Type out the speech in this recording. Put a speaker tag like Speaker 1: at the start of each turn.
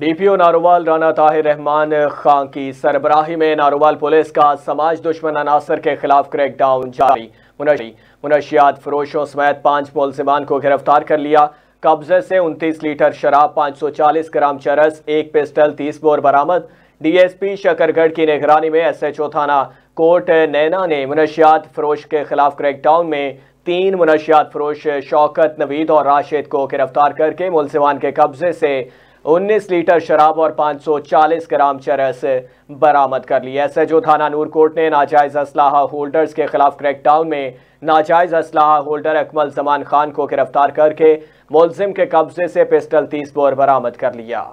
Speaker 1: D P O Narowal Rana Tahir Rehman Khan की सरबराही में नारोवाल पुलिस का समाज दुश्मन अनासर के खिलाफ क्रैक डाउन जारी मुनशियात फरोशों समेत पांच मुलजमान को गिरफ्तार कर लिया कब्जे से उनतीस लीटर शराब पाँच सौ चालीस ग्राम चरस एक पिस्टल तीस बोर बरामद डी एस पी शकरगढ़ की निगरानी में एस एच ओ थाना कोर्ट नैना ने मुनशियात फरोश के खिलाफ क्रैक डाउन में तीन मुनशियात फरोश शौकत नवीद और राशिद को गिरफ्तार करके मुलजमान के कब्जे से 19 लीटर शराब और 540 ग्राम चरस बरामद कर लिया ओ थाना नूरकोट ने नाजायज असलाह होल्डर्स के खिलाफ क्रैकडाउन में नाजायज असलाह होल्डर अकमल जमान खान को गिरफ्तार करके मुलजिम के कब्जे से पिस्टल तीस बोर बरामद कर लिया